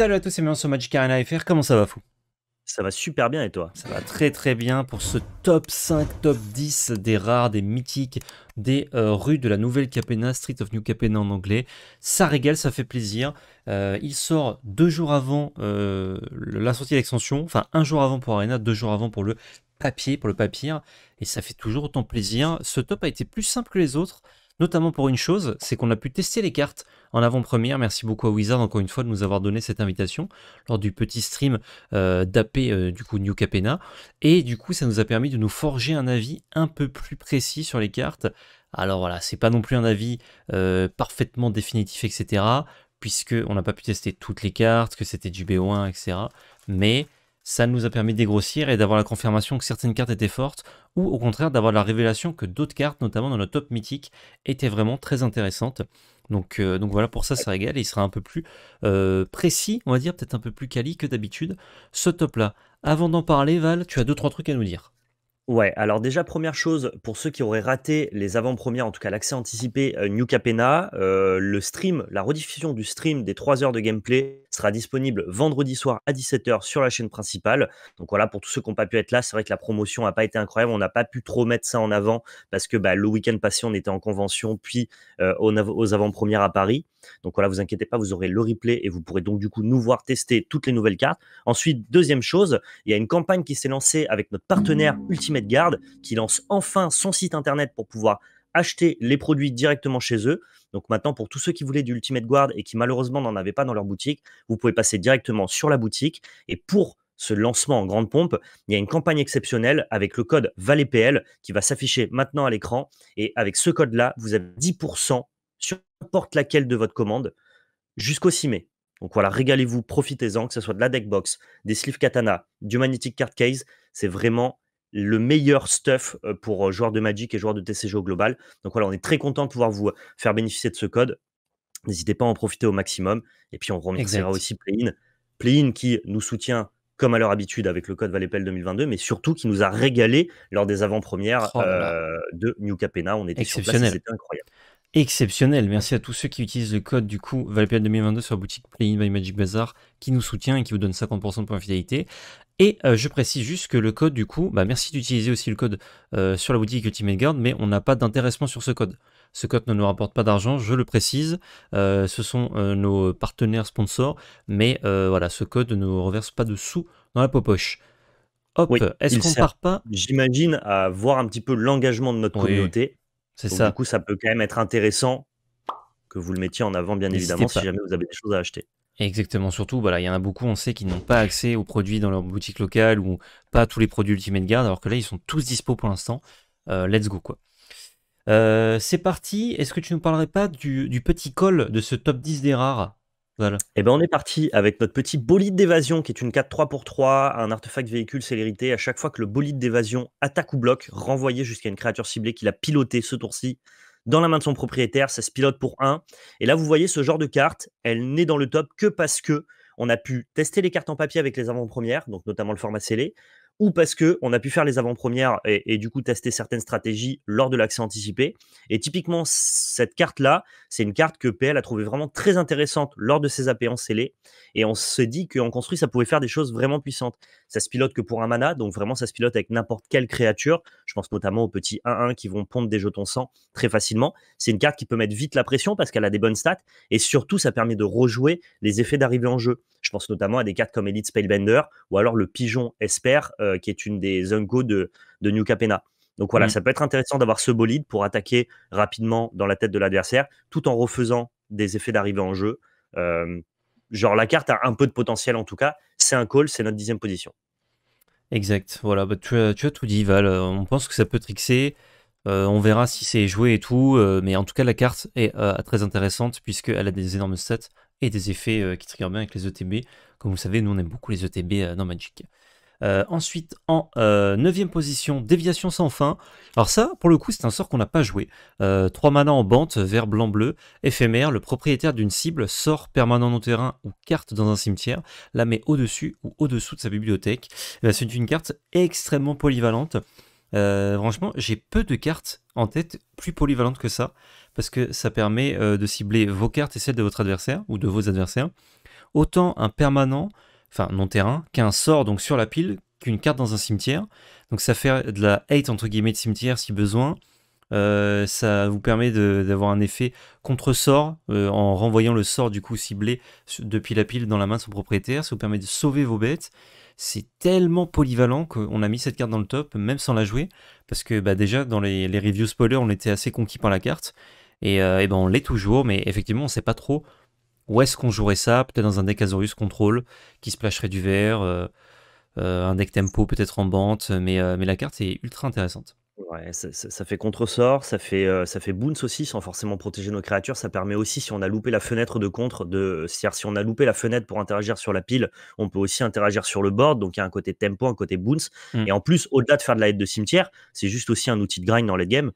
Salut à tous et bienvenue sur Magic Arena FR, comment ça va fou Ça va super bien et toi Ça va très très bien pour ce top 5, top 10 des rares, des mythiques, des euh, rues de la nouvelle Capena, Street of New Capena en anglais. Ça régale, ça fait plaisir. Euh, il sort deux jours avant euh, la sortie de l'extension, enfin un jour avant pour Arena, deux jours avant pour le papier, pour le papier. Et ça fait toujours autant plaisir. Ce top a été plus simple que les autres notamment pour une chose, c'est qu'on a pu tester les cartes en avant-première. Merci beaucoup à Wizard encore une fois de nous avoir donné cette invitation lors du petit stream euh, d'AP euh, du coup New Capena. Et du coup, ça nous a permis de nous forger un avis un peu plus précis sur les cartes. Alors voilà, c'est pas non plus un avis euh, parfaitement définitif, etc. Puisque on n'a pas pu tester toutes les cartes, que c'était du BO1, etc. Mais ça nous a permis de dégrossir et d'avoir la confirmation que certaines cartes étaient fortes, ou au contraire d'avoir la révélation que d'autres cartes, notamment dans le top mythique, étaient vraiment très intéressantes. Donc, euh, voilà, pour ça, ça régale. Et il sera un peu plus euh, précis, on va dire, peut-être un peu plus quali que d'habitude, ce top-là. Avant d'en parler, Val, tu as deux, trois trucs à nous dire. Ouais, alors déjà, première chose, pour ceux qui auraient raté les avant-premières, en tout cas l'accès anticipé euh, New Capena, le stream, la rediffusion du stream des 3 heures de gameplay sera disponible vendredi soir à 17h sur la chaîne principale. Donc voilà, pour tous ceux qui n'ont pas pu être là, c'est vrai que la promotion n'a pas été incroyable. On n'a pas pu trop mettre ça en avant parce que bah, le week-end passé, on était en convention, puis euh, aux avant-premières à Paris. Donc voilà, vous inquiétez pas, vous aurez le replay et vous pourrez donc du coup nous voir tester toutes les nouvelles cartes. Ensuite, deuxième chose, il y a une campagne qui s'est lancée avec notre partenaire Ultimate Guard qui lance enfin son site internet pour pouvoir acheter les produits directement chez eux. Donc maintenant, pour tous ceux qui voulaient du Ultimate Guard et qui malheureusement n'en avaient pas dans leur boutique, vous pouvez passer directement sur la boutique. Et pour ce lancement en grande pompe, il y a une campagne exceptionnelle avec le code VALEPL qui va s'afficher maintenant à l'écran. Et avec ce code-là, vous avez 10% sur n'importe laquelle de votre commande jusqu'au 6 mai. Donc voilà, régalez-vous, profitez-en, que ce soit de la Deck Box, des Sleeve katana, du magnetic card case, c'est vraiment le meilleur stuff euh, pour euh, joueurs de Magic et joueurs de TCG au global. Donc voilà, on est très content de pouvoir vous euh, faire bénéficier de ce code. N'hésitez pas à en profiter au maximum. Et puis on remerciera aussi Playin. Playin qui nous soutient comme à leur habitude avec le code Valépel 2022, mais surtout qui nous a régalé lors des avant-premières oh de New Capena. On était sur place, c'était incroyable exceptionnel. Merci à tous ceux qui utilisent le code du coup ValPL 2022 sur la boutique Play by Magic Bazaar qui nous soutient et qui vous donne 50% de points de fidélité. Et euh, je précise juste que le code du coup, bah, merci d'utiliser aussi le code euh, sur la boutique Ultimate Guard, mais on n'a pas d'intéressement sur ce code. Ce code ne nous rapporte pas d'argent, je le précise. Euh, ce sont nos partenaires sponsors, mais voilà, ce code ne nous reverse pas de sous dans la poche. Hop, est-ce qu'on part pas J'imagine à voir un petit peu l'engagement de notre communauté c'est ça. Du coup, ça peut quand même être intéressant que vous le mettiez en avant, bien évidemment, si jamais vous avez des choses à acheter. Exactement, surtout, il y en a beaucoup, on sait, qui n'ont pas accès aux produits dans leur boutique locale ou pas tous les produits Ultimate Guard, alors que là, ils sont tous dispo pour l'instant. Euh, let's go, quoi. Euh, c'est parti, est-ce que tu ne parlerais pas du, du petit col de ce top 10 des rares et eh ben on est parti avec notre petit bolide d'évasion qui est une 4 3 pour 3, un artefact véhicule célérité. À chaque fois que le bolide d'évasion attaque ou bloque, renvoyé jusqu'à une créature ciblée qu'il a piloté ce tour-ci dans la main de son propriétaire, ça se pilote pour 1. Et là vous voyez ce genre de carte, elle n'est dans le top que parce que on a pu tester les cartes en papier avec les avant-premières, donc notamment le format scellé ou parce que on a pu faire les avant-premières et, du coup tester certaines stratégies lors de l'accès anticipé. Et typiquement, cette carte-là, c'est une carte que PL a trouvé vraiment très intéressante lors de ses AP en scellé. Et on se dit qu'en construit, ça pouvait faire des choses vraiment puissantes. Ça se pilote que pour un mana, donc vraiment ça se pilote avec n'importe quelle créature. Je pense notamment aux petits 1-1 qui vont pondre des jetons sang très facilement. C'est une carte qui peut mettre vite la pression parce qu'elle a des bonnes stats. Et surtout, ça permet de rejouer les effets d'arrivée en jeu. Je pense notamment à des cartes comme Elite Spellbender ou alors le Pigeon Esper, euh, qui est une des Ungo de, New Capena. Donc voilà, mm. ça peut être intéressant d'avoir ce bolide pour attaquer rapidement dans la tête de l'adversaire, tout en refaisant des effets d'arrivée en jeu. Euh, genre la carte a un peu de potentiel en tout cas. C'est un call, c'est notre dixième position. Exact. Voilà, bah, tu, as, tout dit Val. Euh, on pense que ça peut trixer. on verra si c'est joué et tout, mais en tout cas la carte est très intéressante puisqu'elle a des énormes stats et des effets euh, qui trigger bien avec les ETB. Comme vous savez, nous on aime beaucoup les ETB euh, dans Magic. Euh, ensuite, en 9 position, Déviation sans fin. Alors ça, pour le coup, c'est un sort qu'on n'a pas joué. Trois 3 en bande, vert, blanc, bleu, éphémère. Le propriétaire d'une cible, sort permanent non terrain ou carte dans un cimetière, la met au-dessus ou au-dessous de sa bibliothèque. Eh ben, c'est une carte extrêmement polyvalente. Euh, franchement, j'ai peu de cartes en tête plus polyvalentes que ça, parce que ça permet euh, de cibler vos cartes et celles de votre adversaire, ou de vos adversaires. Autant un permanent, enfin non terrain, qu'un sort donc sur la pile, qu'une carte dans un cimetière. Donc ça fait de la hate entre guillemets de cimetière si besoin. Euh, ça vous permet d'avoir un effet contre-sort en renvoyant le sort du coup ciblé depuis la pile dans la main de son propriétaire. Ça vous permet de sauver vos bêtes c'est tellement polyvalent qu'on a mis cette carte dans le top, même sans la jouer, parce que bah, déjà dans les, reviews spoilers, on était assez conquis par la carte, et, euh, ben, on l'est toujours, mais effectivement, on ne sait pas trop où est-ce qu'on jouerait ça, peut-être dans un deck Azorius Control, qui splasherait du vert, euh, euh, un deck tempo peut-être en bande, mais, mais la carte est ultra intéressante. Ouais, ça, fait contresort, ça fait, euh, ça fait boons aussi sans forcément protéger nos créatures. Ça permet aussi, si on a loupé la fenêtre de contre, de, si on a loupé la fenêtre pour interagir sur la pile, on peut aussi interagir sur le board. Donc il y a un côté tempo, un côté boons. Mmh. Et en plus, au-delà de faire de la aide de cimetière, c'est juste aussi un outil de grind dans late game,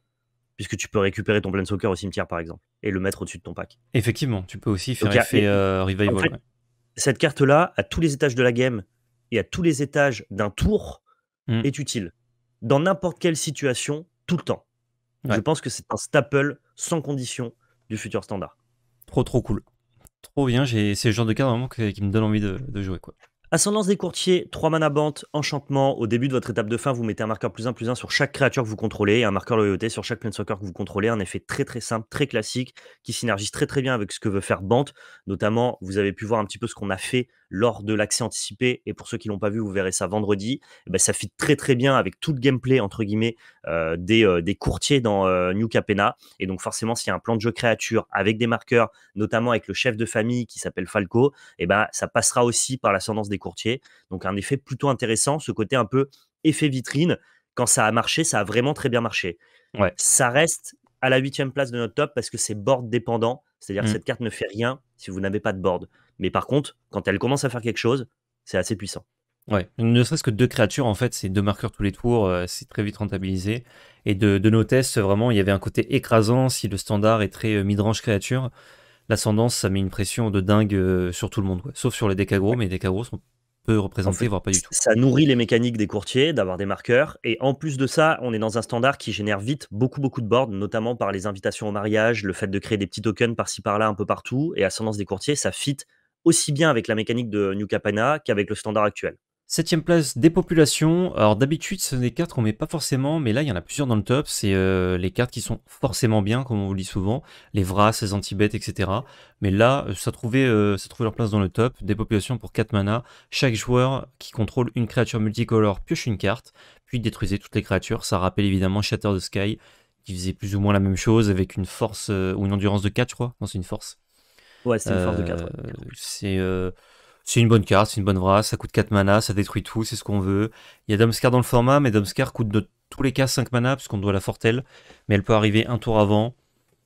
puisque tu peux récupérer ton plein soccer au cimetière par exemple et le mettre au-dessus de ton pack. Effectivement, tu peux aussi faire effet euh, revival. cette carte-là, à tous les étages de la game et à tous les étages d'un tour, mmh. est utile dans n'importe quelle situation, tout le temps. Je pense que c'est un staple sans condition du futur standard. Trop, trop cool. Trop bien, C'est le genre de cas vraiment qui, me donne envie de, jouer. quoi. Ascendance des courtiers, 3 mana bante, enchantement. Au début de votre étape de fin, vous mettez un marqueur plus 1 plus 1 sur chaque créature que vous contrôlez et un marqueur loyauté sur chaque soccer que vous contrôlez. Un effet très très simple, très classique, qui synergise très très bien avec ce que veut faire Bante. Notamment, vous avez pu voir un petit peu ce qu'on a fait lors de l'accès anticipé. Et pour ceux qui l'ont pas vu, vous verrez ça vendredi. Eh ben, ça fit très très bien avec tout le gameplay entre guillemets euh, euh, des, courtiers dans euh, New Capena. Et donc forcément, s'il y a un plan de jeu créature avec des marqueurs, notamment avec le chef de famille qui s'appelle Falco, et eh ben ça passera aussi par l'ascendance des courtiers. Donc un effet plutôt intéressant, ce côté un peu effet vitrine. Quand ça a marché, ça a vraiment très bien marché. Ouais. Ça reste à la huitième place de notre top parce que c'est board dépendant, c'est-à-dire que mmh. cette carte ne fait rien si vous n'avez pas de board. Mais par contre, quand elle commence à faire quelque chose, c'est assez puissant. Ouais, ne serait-ce que deux créatures, en fait, c'est deux marqueurs tous les tours, euh, c'est très vite rentabilisé. Et de, nos tests, vraiment, il y avait un côté écrasant si le standard est très mid euh, midrange créature. L'ascendance, ça met une pression de dingue euh, sur tout le monde, sauf sur les décagros, mais les décagros sont peu représentés, voire pas du tout. Ça nourrit les mécaniques des courtiers d'avoir des marqueurs. Et en plus de ça, on est dans un standard qui génère vite beaucoup, beaucoup de boards, notamment par les invitations au mariage, le fait de créer des petits tokens par-ci par-là, un peu partout. Et ascendance des courtiers, ça fit aussi bien avec la mécanique de New Capana qu'avec le standard actuel. Septième place Dépopulation. Alors d'habitude, ce sont des cartes qu'on met pas forcément, mais là, il y en a plusieurs dans le top. C'est euh, les cartes qui sont forcément bien, comme on vous le dit souvent, les Vras, les Antibêtes, etc. Mais là, euh, ça trouvait, euh, ça leur place dans le top. Des populations pour 4 mana. Chaque joueur qui contrôle une créature multicolore pioche une carte, puis détruisez toutes les créatures. Ça rappelle évidemment Shatter the Sky, qui faisait plus ou moins la même chose avec une force ou une endurance de 4, je crois. Non, c'est une force. Ouais, c'est une force de 4. Euh, euh, c'est une bonne carte, c'est une bonne vraie, ça coûte 4 mana, ça détruit tout, c'est ce qu'on veut. Il y a Domskar dans le format, mais Domskar coûte de tous les cas 5 mana, qu'on doit la Fortelle, mais elle peut arriver un tour avant.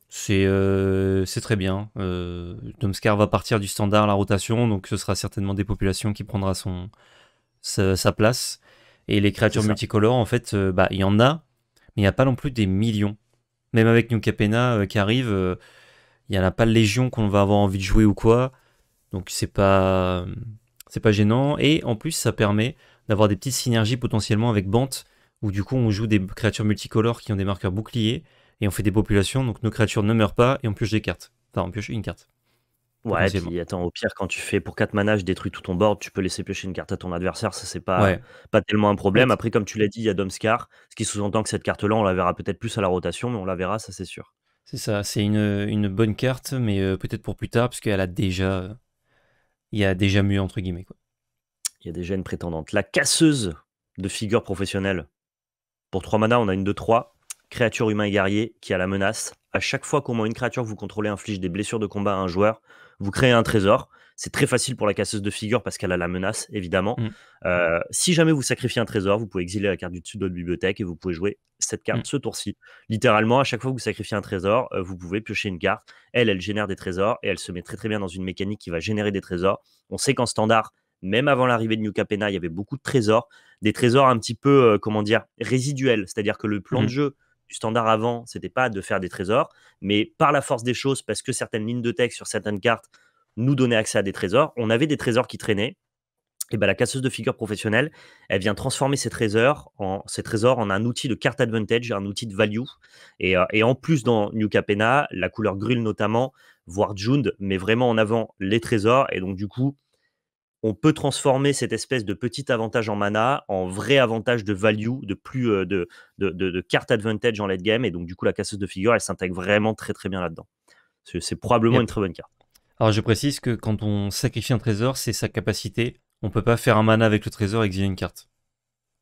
C'est euh, très bien. Domskar va partir du standard, la rotation, donc ce sera certainement des populations qui prendra son, sa, place. Et les créatures multicolores, en fait, bah, il y en a, mais il n'y a pas non plus des millions. Même avec New Capena qui arrive il n'y en a pas de légion qu'on va avoir envie de jouer ou quoi. Donc c'est pas c'est pas gênant et en plus ça permet d'avoir des petites synergies potentiellement avec Bant où du coup on joue des créatures multicolores qui ont des marqueurs boucliers et on fait des populations donc nos créatures ne meurent pas et on pioche des cartes. Enfin on pioche une carte. Ouais, et puis attends, au pire, quand tu fais pour 4 manages je détruis tout ton board, tu peux laisser piocher une carte à ton adversaire, ça c'est pas, pas tellement un problème. Après, comme tu l'as dit, il y a domskar ce qui sous-entend que cette carte-là, on la verra peut-être plus à la rotation, mais on la verra, ça c'est sûr. C'est ça, c'est une, bonne carte, mais euh, peut-être pour plus tard, parce qu'elle a déjà. Euh, il y a déjà mieux, entre guillemets. Quoi. Il y a déjà une prétendante. La casseuse de figure professionnelle. Pour 3 mana, on a une de 3. Créature humain et guerrier qui a la menace. À chaque fois qu'au moins une créature que vous contrôlez inflige des blessures de combat à un joueur, vous créez un trésor. C'est très facile pour la casseuse de figure parce qu'elle a la menace, évidemment. Mm. Euh, si jamais vous sacrifiez un trésor, vous pouvez exiler la carte du dessus de votre bibliothèque et vous pouvez jouer cette carte mm. ce tour-ci. Littéralement, à chaque fois que vous sacrifiez un trésor, euh, vous pouvez piocher une carte. Elle, elle génère des trésors et elle se met très très bien dans une mécanique qui va générer des trésors. On sait qu'en standard, même avant l'arrivée de New Capena, il y avait beaucoup de trésors, des trésors un petit peu, euh, comment dire, résiduels. C'est-à-dire que le plan mm. de jeu du standard avant, c'était pas de faire des trésors, mais par la force des choses, parce que certaines lignes de texte sur certaines cartes nous donner accès à des trésors. On avait des trésors qui traînaient. Et ben, la casseuse de figures professionnelle, elle vient transformer ces trésors en, trésors en un outil de carte advantage, un outil de value. Et, euh, en plus, dans New Capena, la couleur grille notamment, voire Jund, met vraiment en avant les trésors. Et donc, du coup, on peut transformer cette espèce de petit avantage en mana en vrai avantage de value, de plus euh, de, de, carte advantage en late game. Et donc, du coup, la casseuse de figure elle s'intègre vraiment très, très bien là-dedans. C'est probablement une très bonne carte. Alors je précise que quand on sacrifie un trésor, c'est sa capacité. On peut pas faire un mana avec le trésor et exiler une carte.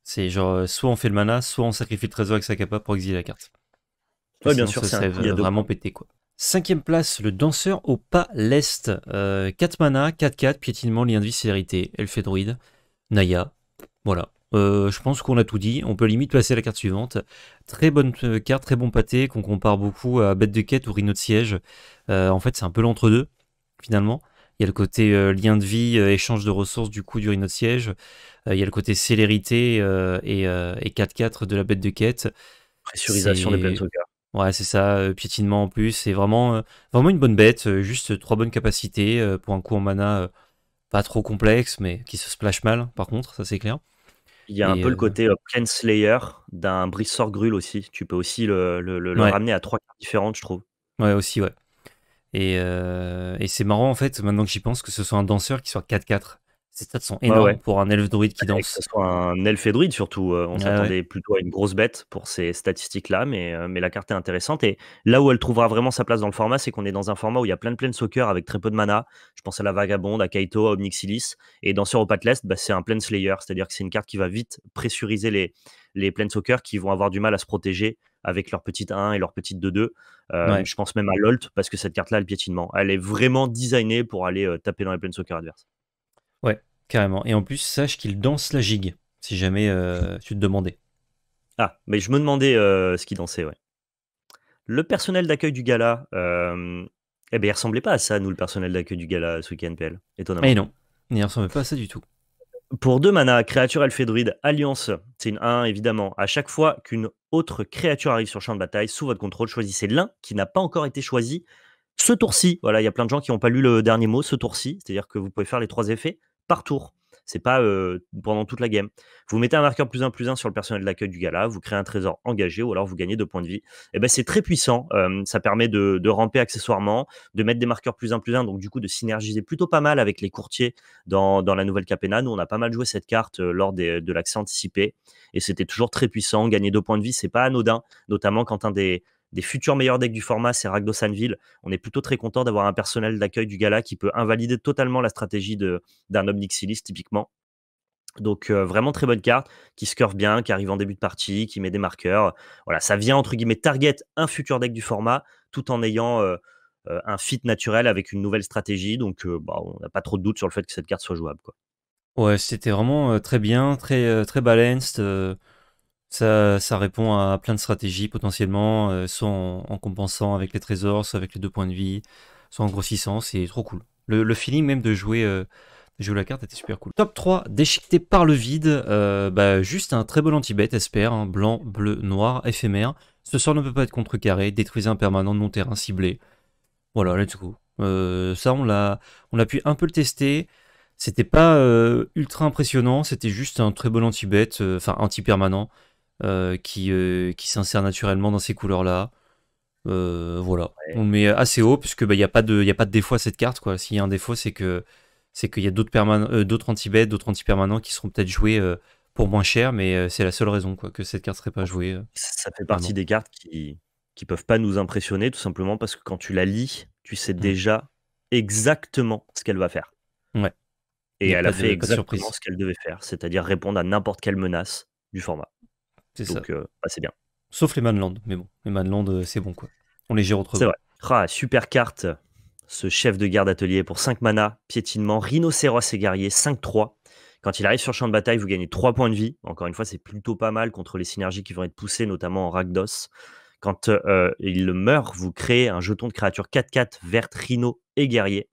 C'est genre euh, soit on fait le mana, soit on sacrifie le trésor avec sa capa pour exiler la carte. Ouais, bien sûr, c'est vraiment péter quoi. Cinquième place, le danseur au pas l'est. 4 euh, mana, 4-4, piétinement, lien de vie, célérité, elfe druide, Naya. Voilà. Euh, je pense qu'on a tout dit. On peut limite passer à la carte suivante. Très bonne carte, très bon pâté qu'on compare beaucoup à Bête de Quête ou Rhino de Siège. en fait, c'est un peu l'entre-deux finalement. Il y a le côté euh, lien de vie, euh, échange de ressources du coup du Rhino Siège. Euh, il y a le côté célérité et, et 4-4 de la bête de quête. Pressurisation des Planeswalkers. Ouais, c'est ça, piétinement en plus. C'est vraiment, vraiment une bonne bête, juste trois bonnes capacités pour un coup en mana pas trop complexe, mais qui se splash mal par contre, ça c'est clair. Il y a un peu le côté Slayer d'un Brissor Grul aussi. Tu peux aussi le, le ramener à trois cartes différentes, je trouve. Ouais, aussi, ouais. Euh, et, c'est marrant en fait, maintenant que j'y pense, que ce soit un danseur qui soit 4-4. Ces stats sont énormes pour un elfe druide qui danse. ce soit un elfe druide surtout. Euh, on s'attendait plutôt à une grosse bête pour ces statistiques-là, mais, euh, mais la carte est intéressante. Et là où elle trouvera vraiment sa place dans le format, c'est qu'on est dans un format où il y a plein de plein soccer avec très peu de mana. Je pense à la Vagabonde, à Kaito, à Omnixilis. Et Danseur au Patlest, bah, c'est un plein slayer c'est-à-dire que c'est une carte qui va vite pressuriser les, les Planeswalkers qui vont avoir du mal à se protéger avec leur petite 1 et leur petite 2-2. Euh, je pense même à Lolt parce que cette carte-là, le piétinement, elle est vraiment designée pour aller euh, taper dans les soccer adverses. Ouais, carrément. Et en plus, sache qu'il danse la gigue, si jamais euh, tu te demandais. Ah, mais je me demandais ce qu'il dansait, ouais. Le personnel d'accueil du gala, eh ben, il ressemblait pas à ça, nous, le personnel d'accueil du gala ce week-end, PL, étonnamment. Mais eh non, il ressemblait pas à ça du tout. Pour deux manas, créature druide, alliance, c'est une 1 évidemment. À chaque fois qu'une autre créature arrive sur le champ de bataille, sous votre contrôle, choisissez l'un qui n'a pas encore été choisi ce tour-ci. Voilà, il y a plein de gens qui n'ont pas lu le dernier mot, ce tour-ci, c'est-à-dire que vous pouvez faire les trois effets par tour. C'est pas pendant toute la game. Vous mettez un marqueur plus 1 plus un sur le personnel de l'accueil du gala, vous créez un trésor engagé ou alors vous gagnez deux points de vie. Et eh ben, c'est très puissant. ça permet de, ramper accessoirement, de mettre des marqueurs plus 1 plus un. donc du coup de synergiser plutôt pas mal avec les courtiers dans, la nouvelle Capena. Nous, on a pas mal joué cette carte lors de l'accès anticipé et c'était toujours très puissant. Gagner deux points de vie, c'est pas anodin, notamment quand un des des futurs meilleurs decks du format, c'est Ragdos Anvil. On est plutôt très content d'avoir un personnel d'accueil du gala qui peut invalider totalement la stratégie d'un Omnixilis, typiquement. Donc euh, vraiment très bonne carte, qui curve bien, qui arrive en début de partie, qui met des marqueurs. Voilà, ça vient entre guillemets target un futur deck du format, tout en ayant euh, euh, un fit naturel avec une nouvelle stratégie. Donc bah, on n'a pas trop de doute sur le fait que cette carte soit jouable. Quoi. Ouais, c'était vraiment très bien, très, très balanced. Ça, répond à plein de stratégies potentiellement, euh, soit en, compensant avec les trésors, soit avec les deux points de vie, soit en grossissant, c'est trop cool. Le, feeling même euh, de jouer, la carte était super cool. Top 3, déchiqueté par le vide, euh, bah, juste un très bon anti-bet, espère, hein, blanc, bleu, noir, éphémère. Ce sort ne peut pas être contrecarré, détruisez un permanent non terrain ciblé. Voilà, let's go. ça, on l'a pu un peu le tester. C'était pas ultra impressionnant, c'était juste un très bon anti bête enfin anti-permanent. Euh, qui, euh, qui s'insère naturellement dans ces couleurs-là. Euh, voilà, on met assez haut puisque bah, il bah, n'y a, pas de, y a pas de défaut à cette carte. S'il y a un défaut, c'est que c'est qu'il y a d'autres d'autres anti-bêtes, d'autres anti-permanents qui seront peut-être joués pour moins cher, mais c'est la seule raison quoi, que cette carte serait pas jouée. Ça fait partie des cartes qui qui peuvent pas nous impressionner, tout simplement parce que quand tu la lis, tu sais mmh. déjà exactement ce qu'elle va faire. Ouais. Et elle a fait exactement ce qu'elle devait faire, c'est-à-dire répondre à n'importe quelle menace du format. C'est Donc, euh, bah, c'est bien. Sauf les Manland, mais bon, les Manlands, euh, c'est bon, quoi. On les gère autrement. C'est vrai. Ah, super carte, ce chef de garde atelier pour 5 mana, piétinement, rhinocéros et guerrier, 5-3. Quand il arrive sur champ de bataille, vous gagnez 3 points de vie. Encore une fois, c'est plutôt pas mal contre les synergies qui vont être poussées, notamment en Ragdos. Quand euh, il meurt, vous créez un jeton de créature 4-4 verte, rhino et guerrier.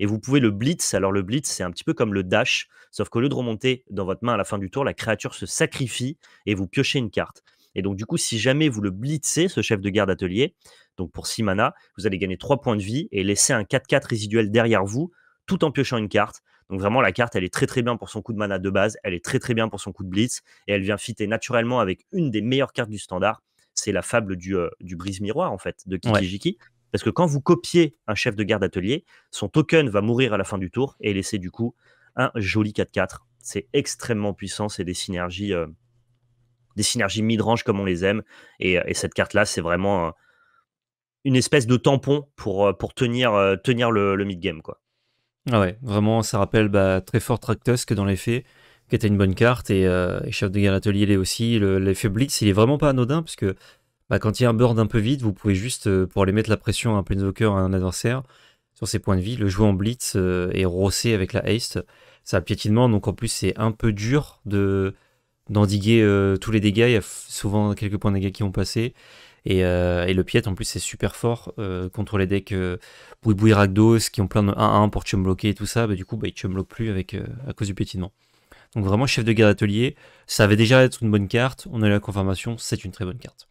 Et vous pouvez le blitz. Alors le blitz, c'est un petit peu comme le dash, sauf qu'au lieu de remonter dans votre main à la fin du tour, la créature se sacrifie et vous piochez une carte. Et donc du coup, si jamais vous le blitzez, ce chef de garde atelier, donc pour 6 mana, vous allez gagner 3 points de vie et laisser un 4-4 résiduel derrière vous, tout en piochant une carte. Donc vraiment, la carte, elle est très très bien pour son coup de mana de base, elle est très très bien pour son coup de blitz, et elle vient fitter naturellement avec une des meilleures cartes du standard, c'est la fable du, euh, du brise-miroir, en fait, de Kikijiki, parce que quand vous copiez un chef de garde atelier, son token va mourir à la fin du tour et laisser du coup un joli 4-4. C'est extrêmement puissant, c'est des synergies, euh, des synergies mid-range comme on les aime. Et, euh, cette carte-là, c'est vraiment une espèce de tampon pour, euh, pour tenir, tenir le, mid-game. Quoi. Ah ouais, vraiment, ça rappelle bah, très fort Tractus dans les faits, qui était une bonne carte. Et, Chef de garde Atelier est aussi. l'effet le, Blitz, il est vraiment pas anodin parce que bah, quand il y a un board un peu vide, vous pouvez juste, euh, pour aller mettre la pression à un planeswalker, à un adversaire, sur ses points de vie, le jouer en blitz euh, et rosser avec la haste. Ça piétinement, donc en plus c'est un peu dur de d'endiguer euh, tous les dégâts. Il y a souvent quelques points de dégâts qui ont passé. Et, le piète en plus c'est super fort contre les decks Boui Boui Ragdos qui ont plein de 1-1 pour bloquer et tout ça. Bah, du coup, bah, ils ne bloquent plus avec, à cause du piétinement. Donc vraiment chef de guerre d'atelier, ça avait déjà été une bonne carte. On a eu la confirmation, c'est une très bonne carte.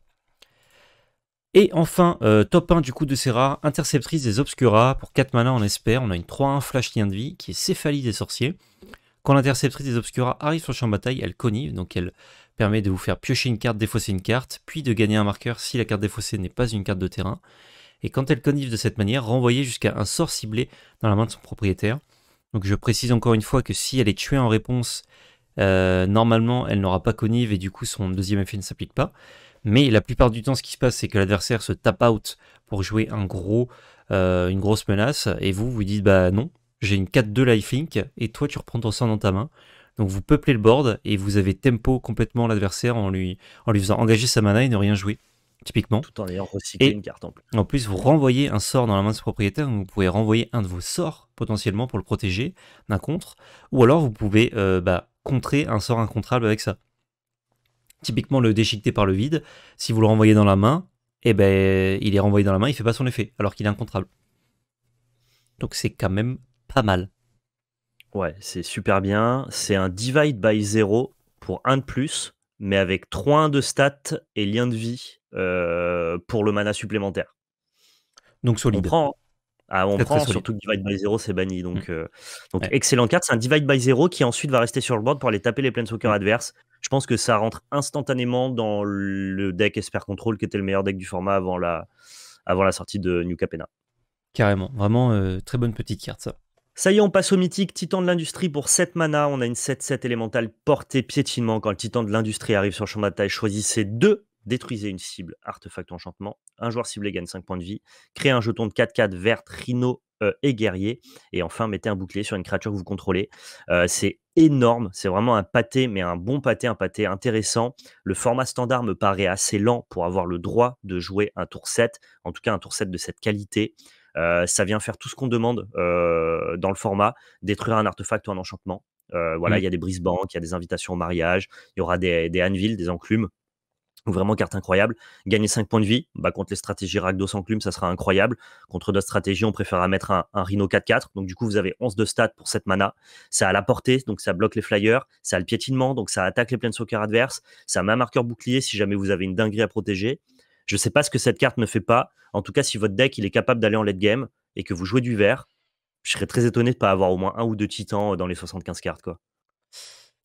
Et enfin, euh, top 1 du coup de rares, Interceptrice des Obscuras pour 4 mana on espère, on a une 3-1 flash lien de vie qui est Céphalie des Sorciers. Quand l'interceptrice des Obscuras arrive sur le champ de bataille, elle connive, donc elle permet de vous faire piocher une carte, défausser une carte, puis de gagner un marqueur si la carte défaussée n'est pas une carte de terrain. Et quand elle connive de cette manière, renvoyer jusqu'à un sort ciblé dans la main de son propriétaire. Donc je précise encore une fois que si elle est tuée en réponse, euh, normalement elle n'aura pas connive et du coup son deuxième effet ne s'applique pas. Mais la plupart du temps, ce qui se passe, c'est que l'adversaire se tape out pour jouer un gros, euh, une grosse menace, et vous, vous dites, bah non, j'ai une 4-2 lifelink, et toi, tu reprends ton sort dans ta main. Donc vous peuplez le board, et vous avez tempo complètement l'adversaire en lui, en lui faisant engager sa mana et ne rien jouer, typiquement. Tout en ayant recyclé une carte en plus. En plus, vous renvoyez un sort dans la main de ce propriétaire, donc vous pouvez renvoyer un de vos sorts, potentiellement, pour le protéger d'un contre, ou alors vous pouvez euh, bah, contrer un sort incontrable avec ça. Typiquement, le déchiqueté par le vide, si vous le renvoyez dans la main, eh ben, il est renvoyé dans la main, il fait pas son effet, alors qu'il est incontrable. Donc c'est quand même pas mal. Ouais, c'est super bien. C'est un divide by 0 pour 1 de plus, mais avec 3 1 de stats et lien de vie euh, pour le mana supplémentaire. Donc solide. Ah, on prend, surtout que Divide by Zero, c'est banni. Donc, mmh. euh, donc carte. C'est un Divide by Zero qui ensuite va rester sur le board pour aller taper les Planeswalkers mmh. adverses. Je pense que ça rentre instantanément dans le deck Esper Control qui était le meilleur deck du format avant la, avant la sortie de New Capena. Carrément, vraiment euh, très bonne petite carte ça. Ça y est, on passe au mythique Titan de l'industrie pour 7 mana. On a une 7-7 élémentale portée piétinement. Quand le Titan de l'industrie arrive sur le champ de bataille, choisissez deux détruisez une cible, artefact ou enchantement, un joueur ciblé gagne 5 points de vie, créez un jeton de 4-4 vert rhino euh, et guerrier, et enfin mettez un bouclier sur une créature que vous contrôlez. Euh, c'est énorme, c'est vraiment un pâté, mais un bon pâté, un pâté intéressant. Le format standard me paraît assez lent pour avoir le droit de jouer un tour 7, en tout cas un tour 7 de cette qualité. Euh, ça vient faire tout ce qu'on demande dans le format, détruire un artefact ou un enchantement, voilà, mmh. il y a des brise banques, il y a des invitations au mariage, il y aura des, des des enclumes vraiment carte incroyable. Gagner 5 points de vie, bah, contre les stratégies Ragdos sans clume, ça sera incroyable. Contre d'autres stratégies, on préférera mettre un, Rhino 4-4. Donc du coup, vous avez 11 de stats pour cette mana. Ça a la portée, donc ça bloque les flyers. Ça a le piétinement, donc ça attaque les soccer adverses. Ça a un marqueur bouclier si jamais vous avez une dinguerie à protéger. Je ne sais pas ce que cette carte ne fait pas. En tout cas, si votre deck il est capable d'aller en late game et que vous jouez du vert, je serais très étonné de ne pas avoir au moins un ou deux titans euh, dans les 75 cartes. Quoi.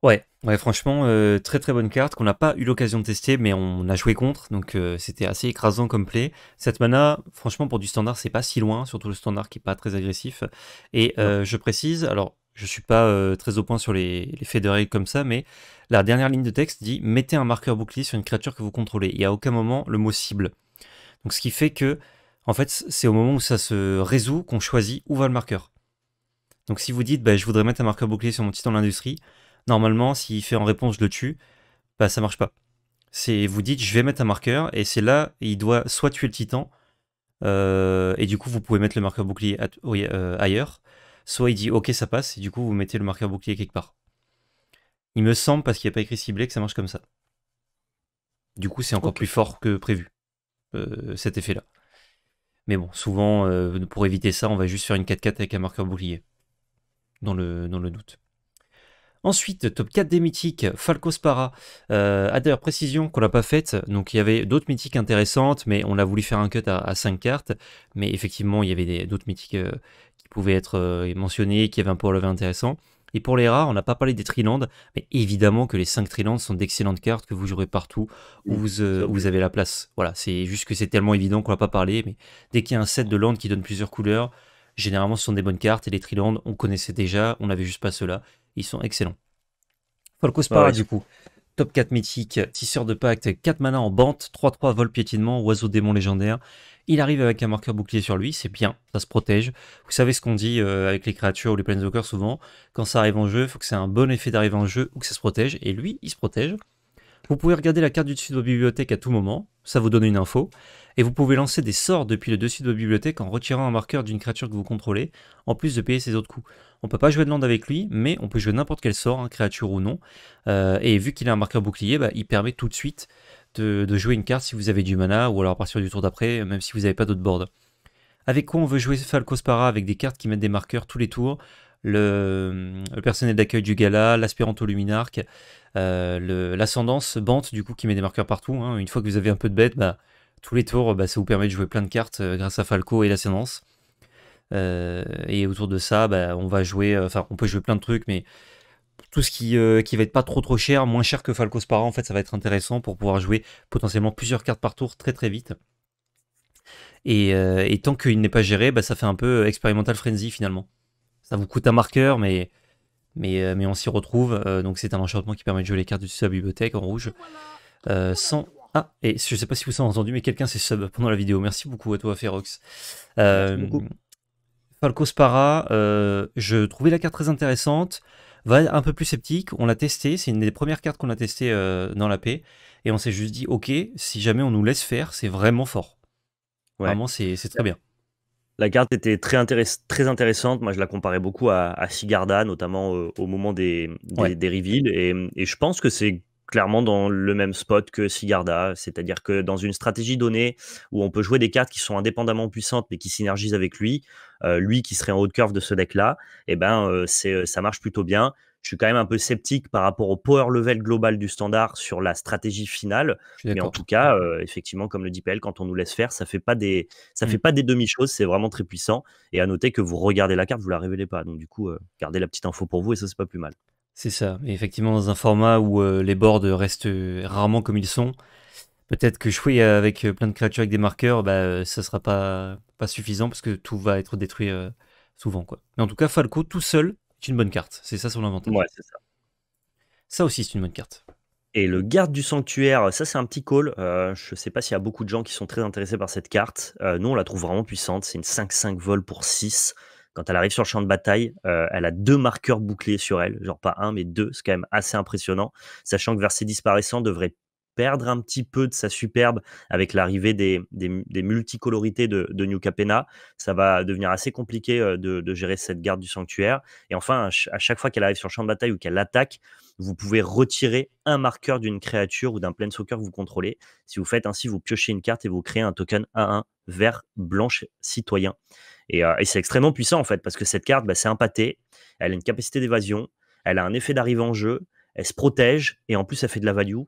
Ouais, ouais franchement, euh, très très bonne carte qu'on n'a pas eu l'occasion de tester, mais on a joué contre, donc euh, c'était assez écrasant comme play. Cette mana, franchement, pour du standard, c'est pas si loin, surtout le standard qui est pas très agressif. Et euh, je précise, alors je suis pas très au point sur les, faits de règles comme ça, mais la dernière ligne de texte dit mettez un marqueur bouclier sur une créature que vous contrôlez. Il à a aucun moment le mot cible. Donc ce qui fait que, en fait, c'est au moment où ça se résout qu'on choisit où va le marqueur. Donc si vous dites bah, je voudrais mettre un marqueur bouclier sur mon titan en l'industrie, normalement, s'il fait en réponse, je le tue, bah ça marche pas. C'est vous dites, je vais mettre un marqueur, et c'est là, il doit soit tuer le titan, euh, et du coup, vous pouvez mettre le marqueur bouclier euh, ailleurs, soit il dit, ok, ça passe, et du coup, vous mettez le marqueur bouclier quelque part. Il me semble, parce qu'il n'y a pas écrit ciblé, que ça marche comme ça. Du coup, c'est encore plus fort que prévu, euh, cet effet-là. Mais bon, souvent, pour éviter ça, on va juste faire une 4-4 avec un marqueur bouclier, dans le, dans le doute. Ensuite, top 4 des mythiques, Falco Spara. Euh, ah, d'ailleurs, précision qu'on l'a pas faite. Donc il y avait d'autres mythiques intéressantes, mais on a voulu faire un cut à, 5 cartes. Mais effectivement, il y avait d'autres mythiques euh, qui pouvaient être euh, mentionnées, qui avaient un power level intéressant. Et pour les rares, on n'a pas parlé des Trilandes, mais évidemment que les 5 Trilandes sont d'excellentes cartes que vous jouerez partout où vous, euh, avez la place. Voilà, c'est juste que c'est tellement évident qu'on n'a pas parlé, mais dès qu'il y a un set de landes qui donne plusieurs couleurs, généralement ce sont des bonnes cartes, et les Trilandes, on connaissait déjà, on n'avait juste pas cela. Ils sont excellents. Falco Spara, du coup. Top 4 mythique, tisseur de pacte, 4 mana en bande. 3-3 vol piétinement, oiseau démon légendaire. Il arrive avec un marqueur bouclier sur lui, c'est bien, ça se protège. Vous savez ce qu'on dit euh, avec les créatures ou les planeswalkers souvent, quand ça arrive en jeu, il faut que c'est un bon effet d'arriver en jeu ou que ça se protège. Et lui, il se protège. Vous pouvez regarder la carte du dessus de votre bibliothèque à tout moment, ça vous donne une info, et vous pouvez lancer des sorts depuis le dessus de votre bibliothèque en retirant un marqueur d'une créature que vous contrôlez, en plus de payer ses autres coûts. On peut pas jouer de land avec lui, mais on peut jouer n'importe quel sort, hein, créature ou non, euh, et vu qu'il a un marqueur bouclier, bah, il permet tout de suite de, jouer une carte si vous avez du mana, ou alors à partir du tour d'après, même si vous n'avez pas d'autres board. Avec quoi on veut jouer Falcospara avec des cartes qui mettent des marqueurs tous les tours, le, personnel d'accueil du gala, l'aspiranto luminarque, euh, l'ascendance Bante, du coup, qui met des marqueurs partout. Hein. Une fois que vous avez un peu de bête, bah, tous les tours, bah, ça vous permet de jouer plein de cartes euh, grâce à Falco et l'ascendance. Euh, et autour de ça, bah, on va jouer, enfin, on peut jouer plein de trucs, mais tout ce qui, qui va être pas trop trop cher, moins cher que Falco Spara, en fait, ça va être intéressant pour pouvoir jouer potentiellement plusieurs cartes par tour très très vite. Et, tant qu'il n'est pas géré, bah, ça fait un peu expérimental frenzy finalement. Ça vous coûte un marqueur, mais euh, mais, on s'y retrouve. Euh, donc c'est un enchantement qui permet de jouer les cartes de sa bibliothèque en rouge. Euh, sans... Ah, et je sais pas si vous avez entendu, mais quelqu'un s'est sub pendant la vidéo. Merci beaucoup à toi, Ferox. Falco Spara, je trouvais la carte très intéressante va un peu plus sceptique. On l'a testé, c'est une des premières cartes qu'on a testées dans la paix. Et on s'est juste dit, ok, si jamais on nous laisse faire, c'est vraiment fort. Vraiment, c'est très bien. La carte était très, intéressante. Moi, je la comparais beaucoup à, Sigarda, notamment euh, au moment des, reveals. Et, je pense que c'est clairement dans le même spot que Sigarda. C'est-à-dire que dans une stratégie donnée où on peut jouer des cartes qui sont indépendamment puissantes mais qui synergisent avec lui, euh, lui qui serait en haut de curve de ce deck-là, eh ben, euh, ça marche plutôt bien je suis quand même un peu sceptique par rapport au power level global du standard sur la stratégie finale. Mais en tout cas, euh, effectivement, comme le dit PL, quand on nous laisse faire, ça fait pas des, ça mm. fait pas des demi-choses. C'est vraiment très puissant. Et à noter que vous regardez la carte, vous la révélez pas. Donc du coup, euh, gardez la petite info pour vous et ça c'est pas plus mal. C'est ça. Et effectivement, dans un format où euh, les boards restent rarement comme ils sont, peut-être que jouer avec plein de créatures avec des marqueurs, bah, ça sera pas pas suffisant parce que tout va être détruit souvent quoi. Mais en tout cas, Falco tout seul c'est une bonne carte. C'est ça son inventaire. ça. aussi, c'est une bonne carte. Et le garde du sanctuaire, ça c'est un petit call. Euh, je sais pas s'il y a beaucoup de gens qui sont très intéressés par cette carte. Euh, nous, on la trouve vraiment puissante. C'est une 5-5 vol pour 6. Quand elle arrive sur le champ de bataille, euh, elle a deux marqueurs bouclés sur elle. Genre pas un, mais deux. C'est quand même assez impressionnant. Sachant que verset disparaissant devrait perdre un petit peu de sa superbe avec l'arrivée des, multicolorités de, New Capena. Ça va devenir assez compliqué euh, de, gérer cette garde du sanctuaire. Et enfin, à chaque fois qu'elle arrive sur le champ de bataille ou qu'elle attaque, vous pouvez retirer un marqueur d'une créature ou d'un planeswalker que vous contrôlez. Si vous faites ainsi, vous piochez une carte et vous créez un token 1 1 vert, blanche, citoyen. Euh, et, c'est extrêmement puissant en fait, parce que cette carte, bah, c'est un pâté, elle a une capacité d'évasion, elle a un effet d'arrivée en jeu, elle se protège et en plus, elle fait de la value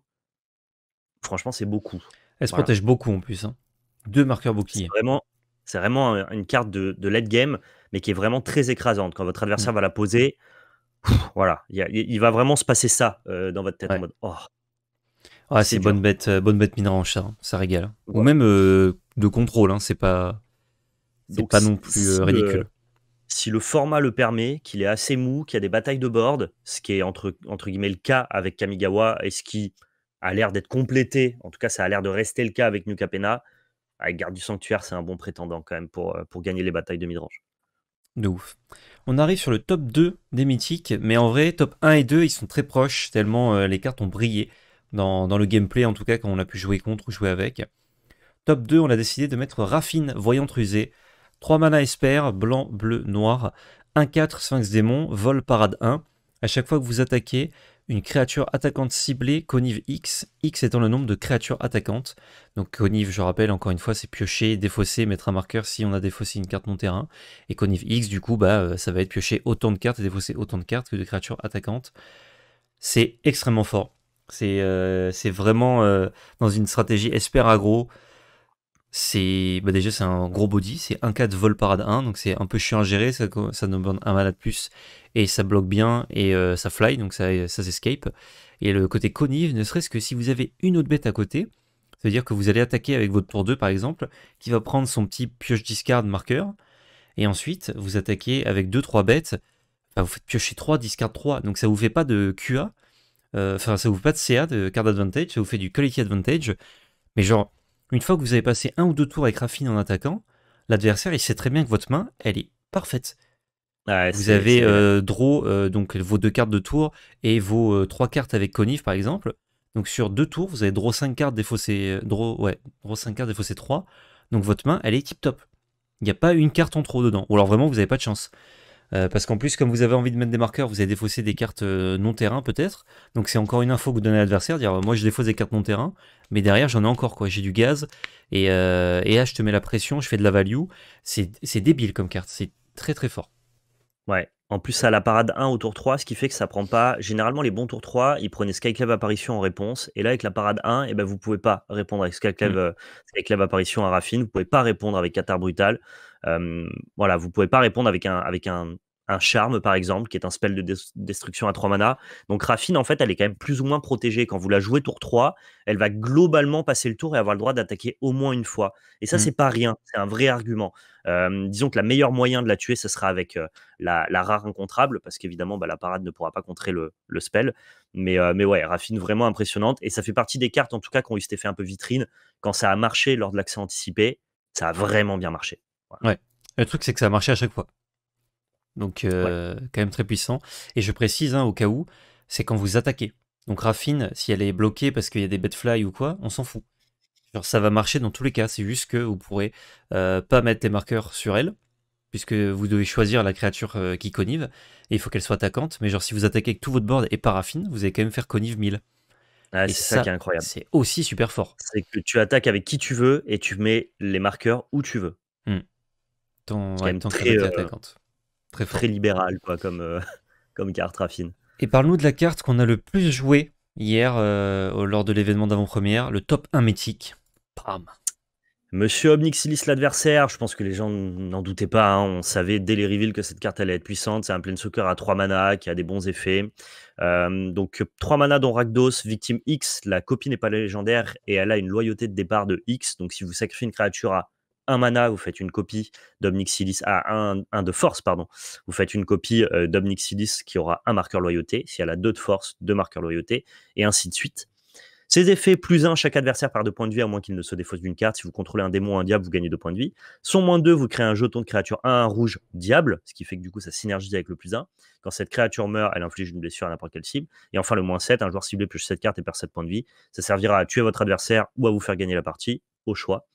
franchement, c'est beaucoup. Elle se protège beaucoup en plus. Hein. Deux marqueurs boucliers. C'est vraiment, c'est vraiment une carte de, de late game, mais qui est vraiment très écrasante. Quand votre adversaire mm. va la poser, voilà, il, va vraiment se passer ça euh, dans votre tête en mode oh. Ah, c'est bonne bête, euh, bonne bête mineur en chat ça régale. Hein. Ou même euh, de contrôle, hein, c'est pas, c'est pas non plus ridicule. si le format le permet, qu'il est assez mou, qu'il y a des batailles de board, ce qui est entre, entre guillemets le cas avec Kamigawa et ce qui a l'air d'être complété. En tout cas, ça a l'air de rester le cas avec Nucapena. Avec ah, Garde du Sanctuaire, c'est un bon prétendant quand même pour, euh, pour gagner les batailles de midrange. De ouf. On arrive sur le top 2 des mythiques, mais en vrai, top 1 et 2, ils sont très proches, tellement euh, les cartes ont brillé dans, dans, le gameplay, en tout cas quand on a pu jouer contre ou jouer avec. Top 2, on a décidé de mettre Raffine, Voyante Rusée, 3 mana Esper, blanc, bleu, noir, 1-4, Sphinx Démon, Vol Parade 1. À chaque fois que vous attaquez, une créature attaquante ciblée, conive X, X étant le nombre de créatures attaquantes. Donc conive, je rappelle encore une fois, c'est piocher, défausser, mettre un marqueur si on a défaussé une carte non terrain. Et conive X, du coup, bah, euh, ça va être piocher autant de cartes et défausser autant de cartes que de créatures attaquantes. C'est extrêmement fort. C'est euh, vraiment euh, dans une stratégie espère aggro. C'est bah, déjà c'est un gros body, c'est un cas de vol parade 1, donc c'est un peu chiant à gérer, ça, ça demande un malade plus et ça bloque bien et euh, ça fly, donc ça, ça s'escape. Et le côté connive, ne serait-ce que si vous avez une autre bête à côté, ça veut dire que vous allez attaquer avec votre tour 2 par exemple, qui va prendre son petit pioche discard marqueur, et ensuite vous attaquez avec 2-3 bêtes, enfin, vous faites piocher 3, discard 3, donc ça vous fait pas de QA, euh, enfin ça vous fait pas de CA, de card advantage, ça vous fait du quality advantage, mais genre une fois que vous avez passé un ou deux tours avec Raffine en attaquant, l'adversaire il sait très bien que votre main elle est parfaite. vous avez euh, draw, euh, donc vos deux cartes de tour et vos euh, trois cartes avec Conif par exemple. Donc sur deux tours, vous avez draw 5 cartes, défaussé, draw, ouais, cartes, 3. Donc votre main, elle est tip top. Il n'y a pas une carte en trop dedans. Ou alors vraiment, vous n'avez pas de chance. Euh, parce qu'en plus, comme vous avez envie de mettre des marqueurs, vous avez défaussé des cartes euh, non terrain peut-être. Donc c'est encore une info que vous donnez à l'adversaire, dire moi je défausse des cartes non terrain, mais derrière j'en ai encore quoi, j'ai du gaz et, euh, là je te mets la pression, je fais de la value. C'est débile comme carte, c'est très très fort. Ouais. En plus, ça a la parade 1 au tour 3, ce qui fait que ça prend pas. Généralement, les bons tours 3, ils prenaient Skyclave Apparition en réponse. Et là, avec la parade 1, eh ben, vous pouvez pas répondre avec Skyclave, mm. euh, Apparition à Raffine. Vous pouvez pas répondre avec Qatar Brutal voilà, vous pouvez pas répondre avec un, avec un, un charme par exemple, qui est un spell de destruction à 3 mana. Donc Raffine, en fait, elle est quand même plus ou moins protégée. Quand vous la jouez tour 3, elle va globalement passer le tour et avoir le droit d'attaquer au moins une fois. Et ça, mmh. c'est pas rien, c'est un vrai argument. disons que la meilleure moyen de la tuer, ce sera avec la, rare incontrable, parce qu'évidemment, bah, la parade ne pourra pas contrer le, spell. Mais, mais ouais, Raffine vraiment impressionnante. Et ça fait partie des cartes, en tout cas, qui ont eu cet effet un peu vitrine. Quand ça a marché lors de l'accès anticipé, ça a vraiment bien marché. Ouais. Le truc, c'est que ça a marché à chaque fois. Donc, euh, quand même très puissant. Et je précise, hein, au cas où, c'est quand vous attaquez. Donc, Raffine, si elle est bloquée parce qu'il y a des bêtes fly ou quoi, on s'en fout. Genre, ça va marcher dans tous les cas. C'est juste que vous pourrez euh, pas mettre les marqueurs sur elle, puisque vous devez choisir la créature euh, qui connive. Et il faut qu'elle soit attaquante. Mais, genre, si vous attaquez avec tout votre board et pas Raffine, vous allez quand même faire connive 1000. Ah, c'est ça, qui est incroyable. C'est aussi super fort. C'est que tu attaques avec qui tu veux et tu mets les marqueurs où tu veux. Hmm. Ton, ouais, très, euh, attaquante. Très, très libéral quoi, comme, euh, comme carte, Raffine. Et parle-nous de la carte qu'on a le plus jouée hier euh, lors de l'événement d'avant-première, le top 1 mythique. Pam Monsieur Omnixilis, l'adversaire, je pense que les gens n'en doutaient pas. Hein. On savait dès les reveals que cette carte allait être puissante. C'est un soccer à 3 mana qui a des bons effets. donc 3 mana dont Rakdos, victime X. La copie n'est pas légendaire et elle a une loyauté de départ de X. Donc si vous sacrifiez une créature à un mana, vous faites une copie d'Omnixilis, ah, un, de force, pardon. Vous faites une copie d'Obnixilis euh, d'Omnixilis qui aura un marqueur loyauté. Si elle a deux de force, deux marqueurs loyauté, et ainsi de suite. Ces effets, plus 1 chaque adversaire perd deux points de vie, à moins qu'il ne se défausse d'une carte. Si vous contrôlez un démon, un diable, vous gagnez deux points de vie. Son moins 2, vous créez un jeton de créature 1, un rouge, diable, ce qui fait que du coup ça synergise avec le plus 1. Quand cette créature meurt, elle inflige une blessure à n'importe quelle cible. Et enfin, le moins 7, un joueur ciblé plus cette carte et perd 7 points de vie. Ça servira à tuer votre adversaire ou à vous faire gagner la partie, au choix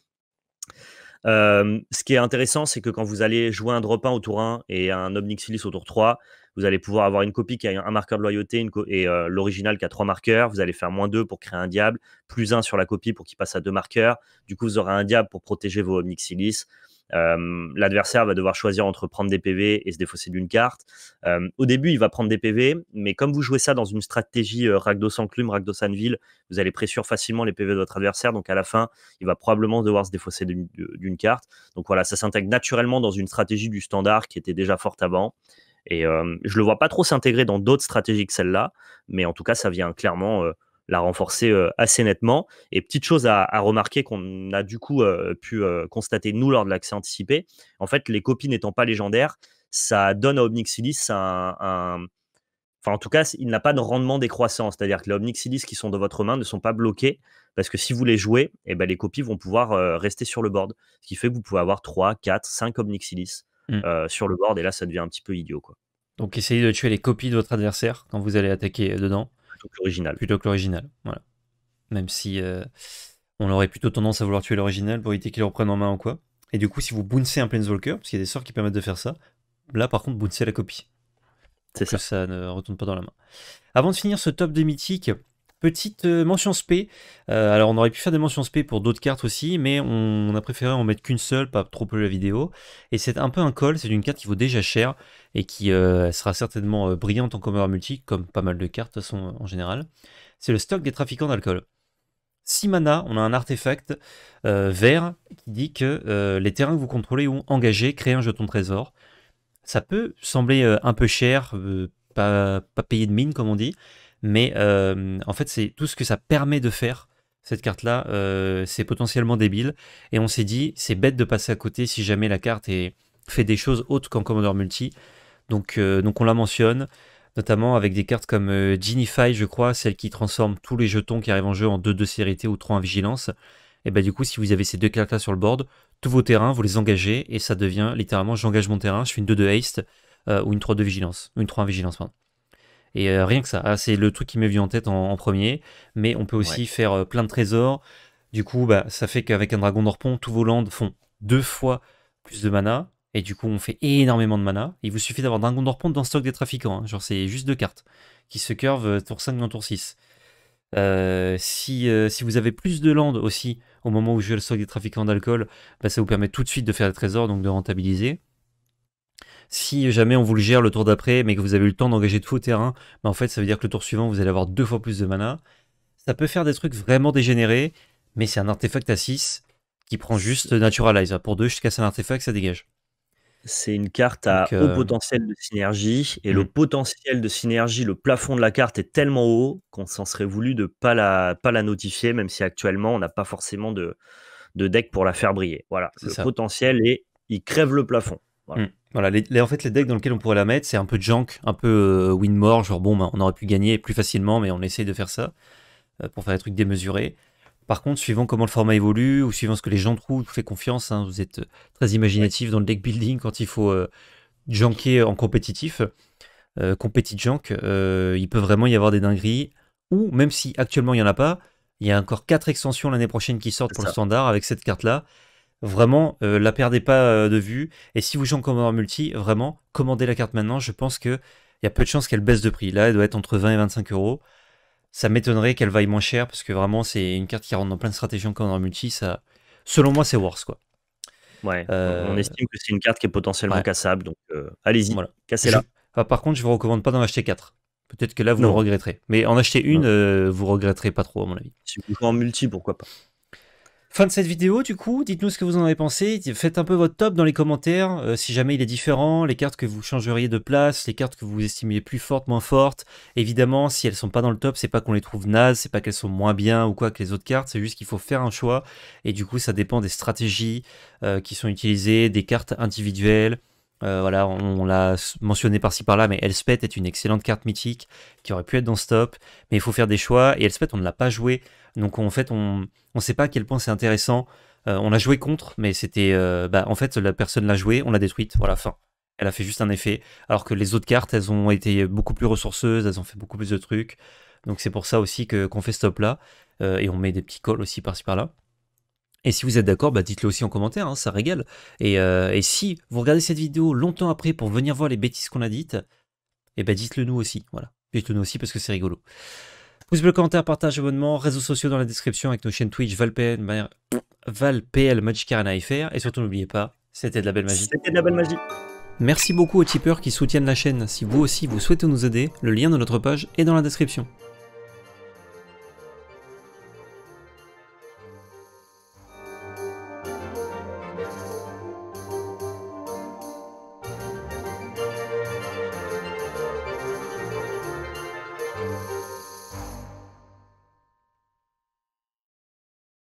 ce qui est intéressant, c'est que quand vous allez jouer un drop 1 au tour 1 et un Omnixilis au tour 3, vous allez pouvoir avoir une copie qui a un marqueur de loyauté et l'original qui a trois marqueurs. Vous allez faire moins 2 pour créer un diable, plus 1 sur la copie pour qu'il passe à deux marqueurs. Du coup, vous aurez un diable pour protéger vos Omnixilis. Euh, l'adversaire va devoir choisir entre prendre des PV et se défausser d'une carte. Euh, au début, il va prendre des PV, mais comme vous jouez ça dans une stratégie euh, en clume, Ragdos Anvil, vous allez pressurer facilement les PV de votre adversaire. Donc à la fin, il va probablement devoir se défausser d'une carte. Donc voilà, ça s'intègre naturellement dans une stratégie du standard qui était déjà forte avant. Et euh, je le vois pas trop s'intégrer dans d'autres stratégies que celle-là, mais en tout cas, ça vient clairement l'a renforcé euh, assez nettement. Et petite chose à, remarquer qu'on a du coup euh, pu euh, constater, nous, lors de l'accès anticipé, en fait, les copies n'étant pas légendaires, ça donne à Omnixilis un, Enfin, en tout cas, il n'a pas de rendement décroissant. C'est-à-dire que les Omnixilis qui sont dans votre main ne sont pas bloqués parce que si vous les jouez, et eh ben, les copies vont pouvoir rester sur le board. Ce qui fait que vous pouvez avoir 3, 4, 5 Omnixilis sur le board et là, ça devient un petit peu idiot. Quoi. Donc, essayez de tuer les copies de votre adversaire quand vous allez attaquer dedans. Plutôt que l'original. Plutôt que l'original, voilà. Même si euh, on aurait plutôt tendance à vouloir tuer l'original pour éviter qu'il reprenne en main ou quoi. Et du coup, si vous bouncez un Planeswalker, parce qu'il y a des sorts qui permettent de faire ça, là par contre, bouncez la copie. C'est ça. Que ça ne retourne pas dans la main. Avant de finir ce top des mythiques, Petite euh, mention spé. Euh, alors on aurait pu faire des mentions spé pour d'autres cartes aussi, mais on, a préféré en mettre qu'une seule, pas trop peu la vidéo. Et c'est un peu un col, c'est une carte qui vaut déjà cher et qui euh, sera certainement brillante en commerce multi, comme pas mal de cartes sont en général. C'est le stock des trafiquants d'alcool. 6 mana, on a un artefact vert qui dit que les terrains que vous contrôlez ont engagé, créent un jeton trésor. Ça peut sembler un peu cher, pas, pas payer de mine comme on dit, mais euh, en fait c'est tout ce que ça permet de faire cette carte là euh, c'est potentiellement débile et on s'est dit c'est bête de passer à côté si jamais la carte fait des choses autres qu'en Commander Multi euh, donc, on la mentionne notamment avec des cartes comme Genify je crois celle qui transforme tous les jetons qui arrivent en jeu en 2-2 sérité ou 3 en vigilance et ben du coup si vous avez ces deux cartes là sur le board tous vos terrains vous les engagez et ça devient littéralement j'engage mon terrain je fais une 2-2 haste ou une 3 de vigilance une 3 vigilance et euh, rien que ça, ah, c'est le truc qui m'est venu en tête en, premier. Mais on peut aussi faire euh, plein de trésors. Du coup, bah, ça fait qu'avec un dragon d'orpon, tous vos landes font deux fois plus de mana. Et du coup, on fait énormément de mana. Il vous suffit d'avoir dragon d'orpon dans le stock des trafiquants. Hein. Genre, c'est juste deux cartes qui se curvent euh, tour 5 dans tour 6. si, si, vous avez plus de landes aussi au moment où je jouez le stock des trafiquants d'alcool, bah, ça vous permet tout de suite de faire des trésors, donc de rentabiliser. Si jamais on vous le gère le tour d'après, mais que vous avez eu le temps d'engager de faux terrain bah en fait, ça veut dire que le tour suivant, vous allez avoir deux fois plus de mana. Ça peut faire des trucs vraiment dégénérés, mais c'est un artefact à 6 qui prend juste Naturalize. Pour 2, je casse un artefact, ça dégage. C'est une carte à haut euh, potentiel de synergie. Et le hmm. potentiel de synergie, le plafond de la carte est tellement haut qu'on s'en serait voulu de ne pas la, pas la notifier, même si actuellement, on n'a pas forcément de, de deck pour la faire briller. Voilà, le potentiel et il crève le plafond. Voilà. Hmm. Voilà, en fait, les decks dans lesquels on pourrait la mettre, c'est un peu junk, un peu euh, win more, genre bon, ben, on aurait pu gagner plus facilement, mais on essaye de faire ça euh, pour faire des trucs démesurés. Par contre, suivant comment le format évolue, ou suivant ce que les gens trouvent, je vous fais confiance, hein, vous êtes euh, très imaginatif dans le deck building quand il faut junker en compétitif. compétit junk, il peut vraiment y avoir des dingueries, ou même si actuellement il n'y en a pas, il y a encore 4 extensions l'année prochaine qui sortent pour le standard avec cette carte-là. Vraiment, euh, la perdez pas euh, de vue. Et si vous jouez en commandant Multi, vraiment, commandez la carte maintenant. Je pense qu'il y a peu de chances qu'elle baisse de prix. Là, elle doit être entre 20 et 25 euros. Ça m'étonnerait qu'elle vaille moins cher parce que vraiment, c'est une carte qui rentre dans plein de stratégies en commandant Multi. Ça, selon moi, c'est worse quoi. Ouais, euh, on estime que c'est une carte qui est potentiellement cassable, donc allez-y, cassez-la. par contre, je vous recommande pas d'en acheter 4. Peut-être que là, vous le regretterez. Mais en acheter une, vous regretterez pas trop, à mon avis. Si vous jouez en multi, pourquoi pas Fin de cette vidéo, du coup, dites-nous ce que vous en avez pensé. Faites un peu votre top dans les commentaires, euh, si jamais il est différent, les cartes que vous changeriez de place, les cartes que vous estimiez plus fortes, moins fortes. Évidemment, si elles sont pas dans le top, c'est pas qu'on les trouve nazes, c'est pas qu'elles sont moins bien ou quoi que les autres cartes, c'est juste qu'il faut faire un choix. Et du coup, ça dépend des stratégies euh, qui sont utilisées, des cartes individuelles. Euh, voilà, on, l'a mentionné par-ci par-là, mais Elspeth est une excellente carte mythique qui aurait pu être dans stop mais il faut faire des choix. Et Elspeth, on ne l'a pas joué, donc en fait, on ne sait pas à quel point c'est intéressant. Euh, on l'a joué contre, mais c'était. Euh, bah, en fait, la personne l'a joué, on l'a détruite, voilà, fin. Elle a fait juste un effet, alors que les autres cartes, elles ont été beaucoup plus ressourceuses, elles ont fait beaucoup plus de trucs. Donc c'est pour ça aussi que qu'on fait stop là, et on met des petits calls aussi par-ci par-là. Et si vous êtes d'accord, bah dites-le aussi en commentaire, hein, ça régale. Euh, et, si vous regardez cette vidéo longtemps après pour venir voir les bêtises qu'on a dites, et eh bah dites-le nous aussi, voilà. Dites-le nous aussi parce que c'est rigolo. Pouce bleu, commentaire, partage, abonnement, réseaux sociaux dans la description avec nos chaînes Twitch, ValPL, ValPL Magic Et surtout, n'oubliez pas, c'était de la belle magie. C'était de la belle magie. Merci beaucoup aux tipeurs qui soutiennent la chaîne. Si vous aussi vous souhaitez nous aider, le lien de notre page est dans la description.